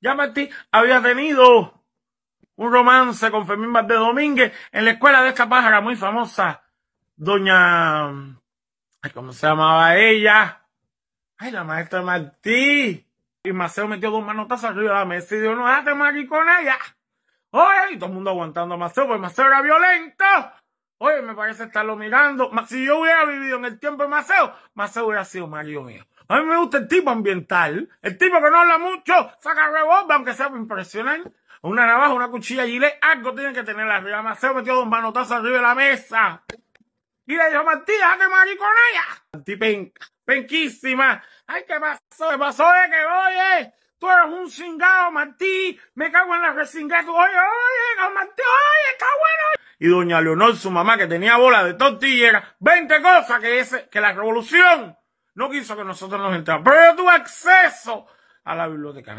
Ya Martí había tenido un romance con Fermín Valdés Domínguez en la escuela de esta pájara muy famosa, doña, ¿cómo se llamaba ella? Ay, la maestra Martí. Y Maceo metió dos manotas arriba de la mesa y dijo, no, date maricona ella Oye, y todo el mundo aguantando a Maceo, porque Maceo era violento. Oye, me parece estarlo mirando. Si yo hubiera vivido en el tiempo de Maceo, Maceo hubiera sido marido mío. A mí me gusta el tipo ambiental, el tipo que no habla mucho, saca rebote, aunque sea impresionante. Una navaja, una cuchilla y le algo tiene que tener arriba. Maceo metió dos manotazos arriba de la mesa. Y le dijo, Martí, déjate que Martí penca, penquísima. Ay, ¿qué pasó? ¿Qué pasó de que, oye, tú eres un cingado, Martí? Me cago en la resingada. Oye, oye, oye y doña Leonor, su mamá, que tenía bola de tortillera, 20 cosas que, ese, que la revolución no quiso que nosotros nos entráramos. Pero yo acceso a la biblioteca